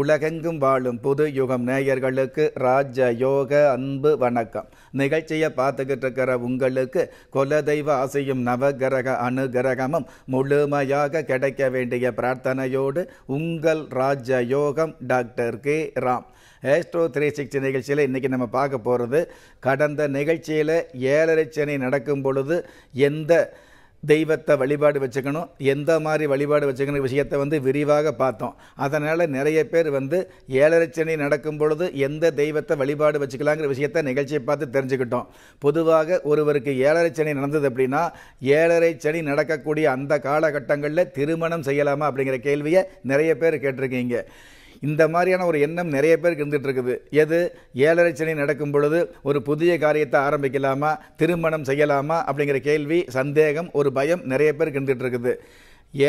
உலகெங்கும் வாழும் புது யுகம் நேயர்களுக்கு ராஜ யோக அன்பு வணக்கம் நிகழ்ச்சியை பார்த்துக்கிட்டு இருக்கிற உங்களுக்கு குலதெய்வ ஆசையும் நவகிரக அனுகிரகமும் முழுமையாக கிடைக்க வேண்டிய பிரார்த்தனையோடு உங்கள் Raja Yogam doctor K Ram astro three sixty நிகழ்ச்சியில் இன்றைக்கி நம்ம பார்க்க போகிறது கடந்த நிகழ்ச்சியில் ஏழரை சனி நடக்கும் பொழுது எந்த தெய்வத்தை வழிபாடு வச்சுக்கணும் எந்த மாதிரி வழிபாடு வச்சுக்கணும் விஷயத்தை வந்து விரிவாக பார்த்தோம் அதனால் நிறைய பேர் வந்து ஏழரை நடக்கும் பொழுது எந்த தெய்வத்தை வழிபாடு வச்சுக்கலாங்கிற விஷயத்த நிகழ்ச்சியை பார்த்து தெரிஞ்சுக்கிட்டோம் பொதுவாக ஒருவருக்கு ஏழரை சனி நடந்தது அப்படின்னா ஏழரை சனி நடக்கக்கூடிய அந்த காலகட்டங்களில் திருமணம் செய்யலாமா அப்படிங்கிற கேள்வியை நிறைய பேர் கேட்டிருக்கீங்க இந்த மாதிரியான ஒரு எண்ணம் நிறைய பேருக்கு இருந்துகிட்டு இருக்குது எது ஏழரை சனி நடக்கும் பொழுது ஒரு புதிய காரியத்தை ஆரம்பிக்கலாமா திருமணம் செய்யலாமா அப்படிங்கிற கேள்வி சந்தேகம் ஒரு பயம் நிறைய பேருக்கு இருந்துகிட்டு இருக்குது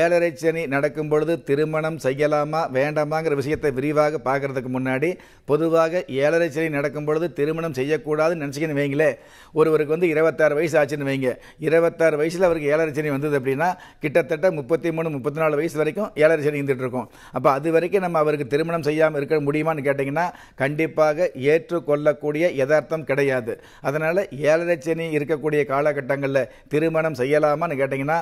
ஏழரை சனி நடக்கும் பொழுது திருமணம் செய்யலாமா வேண்டாமாங்கிற விஷயத்தை விரிவாக பார்க்குறதுக்கு முன்னாடி பொதுவாக ஏழரை சனி நடக்கும் பொழுது திருமணம் செய்யக்கூடாதுன்னு நினச்சிக்கின்னு வைங்களே ஒருவருக்கு வந்து இருபத்தாறு வயசு ஆச்சுன்னு வைங்க இருபத்தாறு வயசில் அவருக்கு ஏழரை சனி வந்தது அப்படின்னா கிட்டத்தட்ட முப்பத்தி மூணு முப்பத்தி நாலு வயசு வரைக்கும் ஏழரை சனி இருந்துகிட்டு அப்போ அது வரைக்கும் நம்ம அவருக்கு திருமணம் செய்யாமல் இருக்க முடியுமான்னு கேட்டிங்கன்னா கண்டிப்பாக ஏற்றுக்கொள்ளக்கூடிய யதார்த்தம் கிடையாது அதனால் ஏழரை சனி இருக்கக்கூடிய காலகட்டங்களில் திருமணம் செய்யலாமான்னு கேட்டிங்கன்னா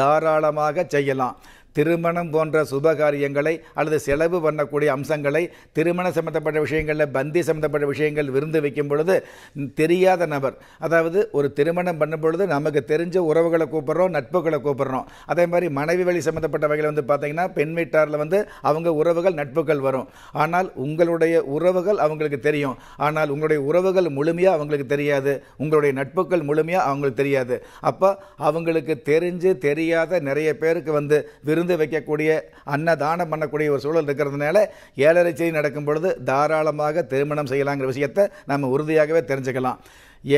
தாராளமாக செய்ய செய்யலாம் திருமணம் போன்ற சுபகாரியங்களை அல்லது செலவு பண்ணக்கூடிய அம்சங்களை திருமண சம்மந்தப்பட்ட விஷயங்களில் பந்தி சம்மந்தப்பட்ட விஷயங்கள் விருந்து வைக்கும் பொழுது தெரியாத நபர் அதாவது ஒரு திருமணம் பண்ணும் பொழுது நமக்கு தெரிஞ்ச உறவுகளை கூப்பிட்றோம் நட்புகளை கூப்பிட்றோம் அதே மாதிரி மனைவி வழி சம்மந்தப்பட்ட வகையில் வந்து பார்த்திங்கன்னா பெண் வீட்டாரில் வந்து அவங்க உறவுகள் நட்புகள் வரும் ஆனால் உங்களுடைய உறவுகள் அவங்களுக்கு தெரியும் ஆனால் உங்களுடைய உறவுகள் முழுமையாக அவங்களுக்கு தெரியாது உங்களுடைய நட்புகள் முழுமையாக அவங்களுக்கு தெரியாது அப்போ அவங்களுக்கு தெரிஞ்சு தெரியாத நிறைய பேருக்கு வந்து விருந்து விருந்து வைக்கக்கூடிய அன்னதானம் பண்ணக்கூடிய ஒரு சூழல் இருக்கிறதுனால ஏழரை செய்தி நடக்கும் பொழுது தாராளமாக திருமணம் செய்யலாங்கிற விஷயத்தை நம்ம உறுதியாகவே தெரிஞ்சுக்கலாம்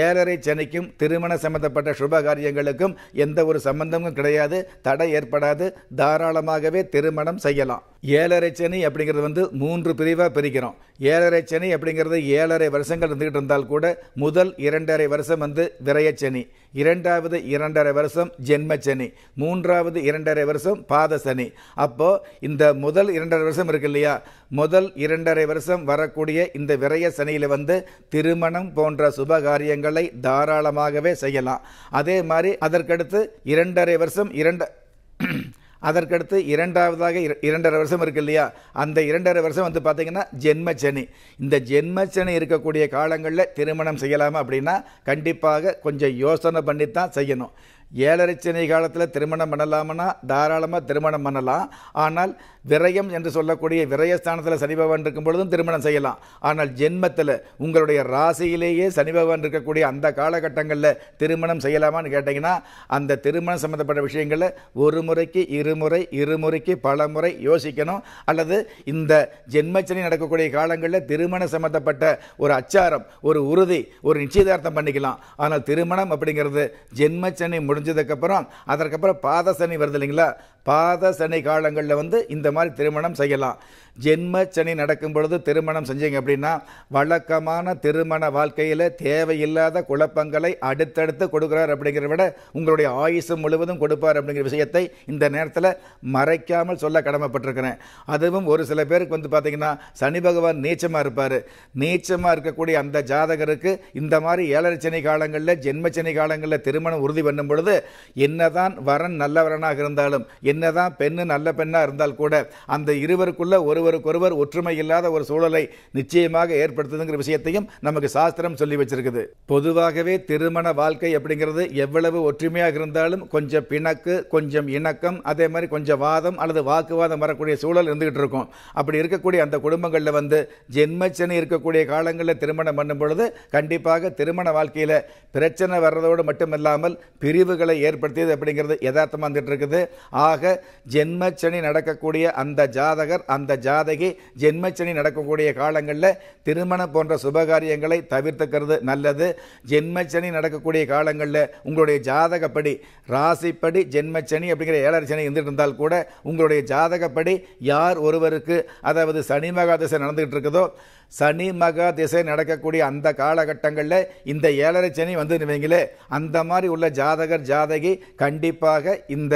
ஏழரை சனிக்கும் திருமண சம்பந்தப்பட்ட சுப காரியங்களுக்கும் எந்த ஒரு சம்பந்தமும் கிடையாது தடை ஏற்படாது தாராளமாகவே திருமணம் செய்யலாம் ஏழரை சனி அப்படிங்கிறது வந்து மூன்று பிரிவாக பிரிக்கிறோம் ஏழரை சனி அப்படிங்கிறது ஏழரை வருஷங்கள் இருந்துகிட்டு இருந்தால் கூட முதல் இரண்டரை வருஷம் வந்து விரையச்சனி இரண்டாவது இரண்டரை வருஷம் ஜென்மச்சனி மூன்றாவது இரண்டரை வருஷம் பாதசனி அப்போது இந்த முதல் இரண்டரை வருஷம் இருக்கு இல்லையா முதல் இரண்டரை வருஷம் வரக்கூடிய இந்த விரய சனியில் வந்து திருமணம் போன்ற சுப காரியங்களை தாராளமாகவே செய்யலாம் அதே மாதிரி அதற்கடுத்து இரண்டரை வருஷம் இரண்டு அதற்கடுத்து இரண்டாவதாக இரண்டரை வருஷம் இருக்கு இல்லையா அந்த இரண்டரை வருஷம் வந்து பார்த்திங்கன்னா ஜென்மச்சனி இந்த ஜென்மச்சனி இருக்கக்கூடிய காலங்களில் திருமணம் செய்யலாமா அப்படின்னா கண்டிப்பாக கொஞ்சம் யோசனை பண்ணி தான் செய்யணும் ஏழரை காலத்தில் திருமணம் பண்ணலாம்னா தாராளமாக திருமணம் பண்ணலாம் ஆனால் விரயம் என்று சொல்லக்கூடிய விரயஸ்தானத்தில் சனி பகவான் இருக்கும் பொழுதும் திருமணம் செய்யலாம் ஆனால் ஜென்மத்தில் உங்களுடைய ராசியிலேயே சனி பகவான் இருக்கக்கூடிய அந்த காலகட்டங்களில் திருமணம் செய்யலாமான்னு கேட்டிங்கன்னா அந்த திருமணம் சம்மந்தப்பட்ட விஷயங்களில் ஒரு முறைக்கு இருமுறை இருமுறைக்கு பல முறை யோசிக்கணும் அல்லது இந்த ஜென்மச்சனி நடக்கக்கூடிய காலங்களில் திருமணம் சம்மந்தப்பட்ட ஒரு அச்சாரம் ஒரு உறுதி ஒரு நிச்சயதார்த்தம் பண்ணிக்கலாம் ஆனால் திருமணம் அப்படிங்கிறது ஜென்மச்சனி முடி முடிஞ்சதுக்கப்புறம் அதற்கப்புறம் பாத சனி வருது இல்லைங்களா பாத சனி காலங்களில் வந்து இந்த மாதிரி திருமணம் செய்யலாம் ஜென்ம சனி நடக்கும் பொழுது திருமணம் செஞ்சீங்க அப்படின்னா வழக்கமான திருமண வாழ்க்கையில் தேவையில்லாத குழப்பங்களை அடுத்தடுத்து கொடுக்குறார் அப்படிங்கிறத விட உங்களுடைய ஆயுசு முழுவதும் கொடுப்பார் அப்படிங்கிற விஷயத்தை இந்த நேரத்தில் மறைக்காமல் சொல்ல கடமைப்பட்டிருக்கிறேன் அதுவும் ஒரு சில பேருக்கு வந்து பார்த்தீங்கன்னா சனி பகவான் நீச்சமாக இருப்பார் நீச்சமாக இருக்கக்கூடிய அந்த ஜாதகருக்கு இந்த மாதிரி ஏழரை சனி காலங்களில் ஜென்மச்சனி காலங்களில் திருமணம் உறுதி பண்ணும் பொழுது பொழுது என்னதான் வரன் நல்லவரனாக இருந்தாலும் என்னதான் பெண்ணு நல்ல பெண்ணாக இருந்தால் கூட அந்த இருவருக்குள்ள ஒருவருக்கொருவர் ஒற்றுமை இல்லாத ஒரு சூழலை நிச்சயமாக ஏற்படுத்துதுங்கிற விஷயத்தையும் நமக்கு சாஸ்திரம் சொல்லி வச்சிருக்குது பொதுவாகவே திருமண வாழ்க்கை அப்படிங்கிறது எவ்வளவு ஒற்றுமையாக இருந்தாலும் கொஞ்சம் பிணக்கு கொஞ்சம் இணக்கம் அதே மாதிரி கொஞ்சம் வாதம் அல்லது வாக்குவாதம் வரக்கூடிய சூழல் இருந்துகிட்டு இருக்கும் அப்படி இருக்கக்கூடிய அந்த குடும்பங்களில் வந்து ஜென்மச்சனி இருக்கக்கூடிய காலங்களில் திருமணம் பண்ணும் பொழுது கண்டிப்பாக திருமண வாழ்க்கையில் பிரச்சனை வர்றதோடு மட்டுமில்லாமல் பிரிவு விளைவுகளை ஏற்படுத்தியது அப்படிங்கிறது யதார்த்தமாக வந்துட்டு இருக்குது ஆக ஜென்மச்சனி நடக்கக்கூடிய அந்த ஜாதகர் அந்த ஜாதகி ஜென்மச்சனி நடக்கக்கூடிய காலங்களில் திருமணம் போன்ற சுபகாரியங்களை தவிர்த்துக்கிறது நல்லது ஜென்மச்சனி நடக்கக்கூடிய காலங்களில் உங்களுடைய ஜாதகப்படி ராசிப்படி ஜென்மச்சனி அப்படிங்கிற ஏழரை சனி இருந்துட்டு இருந்தால் கூட உங்களுடைய ஜாதகப்படி யார் ஒருவருக்கு அதாவது சனி மகா திசை நடந்துகிட்டு இருக்குதோ சனி மகா திசை நடக்கக்கூடிய அந்த காலகட்டங்களில் இந்த ஏழரை சனி வந்து நினைவீங்களே அந்த மாதிரி உள்ள ஜாதகர் ஜாதகி கண்டிப்பாக இந்த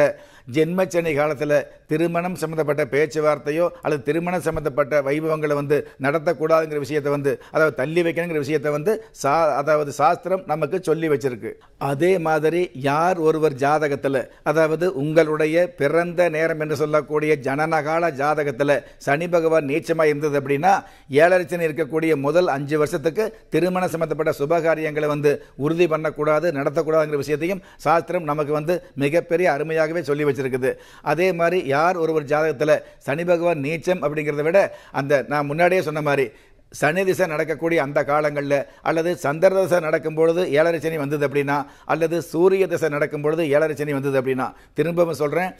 ஜென்மச்சனி காலத்தில் திருமணம் சம்மந்தப்பட்ட பேச்சுவார்த்தையோ அல்லது திருமணம் சம்மந்தப்பட்ட வைபவங்களை வந்து நடத்தக்கூடாதுங்கிற விஷயத்தை வந்து அதாவது தள்ளி வைக்கணுங்கிற விஷயத்தை வந்து சா அதாவது சாஸ்திரம் நமக்கு சொல்லி வச்சிருக்கு அதே மாதிரி யார் ஒருவர் ஜாதகத்தில் அதாவது உங்களுடைய பிறந்த நேரம் என்று சொல்லக்கூடிய ஜனனகால ஜாதகத்தில் சனி பகவான் நீச்சமாக இருந்தது அப்படின்னா ஏழரச்சனை இருக்கக்கூடிய முதல் அஞ்சு வருஷத்துக்கு திருமணம் சம்மந்தப்பட்ட சுபகாரியங்களை வந்து உறுதி பண்ணக்கூடாது நடத்தக்கூடாதுங்கிற விஷயத்தையும் சாஸ்திரம் சாஸ்திரம் நமக்கு வந்து மிகப்பெரிய அருமையாகவே சொல்லி வச்சிருக்குது அதே மாதிரி யார் ஒரு ஒரு ஜாதகத்தில் சனி பகவான் நீச்சம் அப்படிங்கிறத விட அந்த நான் முன்னாடியே சொன்ன மாதிரி சனி திசை நடக்கக்கூடிய அந்த காலங்களில் அல்லது சந்திர திசை நடக்கும் பொழுது ஏழரை சனி வந்தது அப்படின்னா அல்லது சூரிய திசை நடக்கும் பொழுது ஏழரை சனி வந்தது அப்படின்னா திரும்பவும் சொல்கிறேன்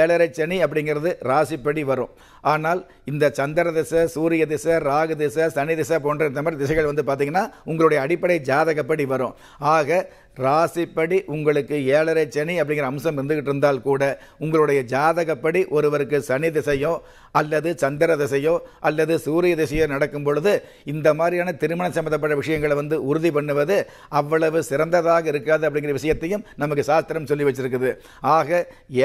ஏழரை சனி அப்படிங்கிறது ராசிப்படி வரும் ஆனால் இந்த சந்திர திசை சூரிய திசை ராகு திசை சனி திசை போன்ற இந்த மாதிரி திசைகள் வந்து பார்த்திங்கன்னா உங்களுடைய அடிப்படை ஜாதகப்படி வரும் ஆக ராசிப்படி உங்களுக்கு ஏழரை சனி அப்படிங்கிற அம்சம் இருந்துகிட்டு இருந்தால் கூட உங்களுடைய ஜாதகப்படி ஒருவருக்கு சனி திசையோ அல்லது சந்திர திசையோ அல்லது சூரிய திசையோ நடக்கும் பொழுது இந்த மாதிரியான திருமணம் சம்பந்தப்பட்ட விஷயங்களை வந்து உறுதி பண்ணுவது அவ்வளவு சிறந்ததாக இருக்காது அப்படிங்கிற விஷயத்தையும் நமக்கு சாஸ்திரம் சொல்லி வச்சிருக்குது ஆக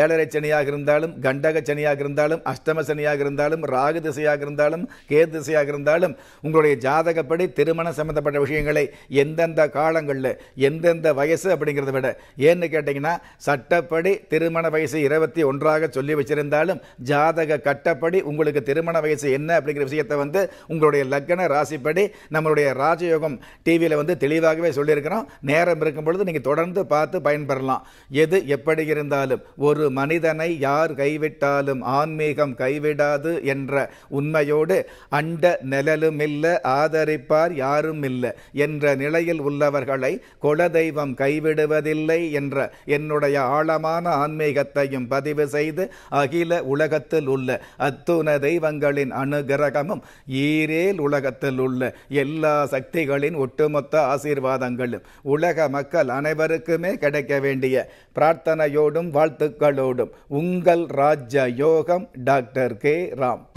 ஏழரை சனியாக சனியாக இருந்தாலும் கண்டக சனியாக இருந்தாலும் அஷ்டம சனியாக இருந்தாலும் ராகு திசையாக இருந்தாலும் கே திசையாக இருந்தாலும் உங்களுடைய ஜாதகப்படி திருமணம் சம்மந்தப்பட்ட விஷயங்களை எந்தெந்த காலங்களில் எந்தெந்த வயசு அப்படிங்கிறத விட ஏன்னு கேட்டிங்கன்னா சட்டப்படி திருமண வயசு இருபத்தி ஒன்றாக சொல்லி வச்சிருந்தாலும் ஜாதக கட்டப்படி உங்களுக்கு திருமண வயசு என்ன அப்படிங்கிற விஷயத்தை வந்து உங்களுடைய லக்கண ராசிப்படி நம்மளுடைய ராஜயோகம் டிவியில் வந்து தெளிவாகவே சொல்லியிருக்கிறோம் நேரம் இருக்கும் பொழுது நீங்கள் தொடர்ந்து பார்த்து பயன்பெறலாம் எது எப்படி இருந்தாலும் ஒரு மனிதனை யார் கைவிட்டாலும் ஆன்மீகம் கைவிடாது என்ற உண்மையோடு அண்ட நிழலுமில்ல ஆதரிப்பார் யாரும் இல்ல என்ற நிலையில் உள்ளவர்களை குலதெய்வம் கைவிடுவதில்லை என்ற என்னுடைய ஆழமான ஆன்மீகத்தையும் பதிவு செய்து அகில உலகத்தில் உள்ள அத்துண தெய்வங்களின் அனுகிரகமும் ஈரேல் உலகத்தில் உள்ள எல்லா சக்திகளின் ஒட்டுமொத்த ஆசீர்வாதங்களும் உலக மக்கள் அனைவருக்குமே கிடைக்க வேண்டிய பிரார்த்தனையோடும் வாழ்த்துக்களோடும் உங்கள் ராஜ்ய யோகம் டாக்டர் கே ராம்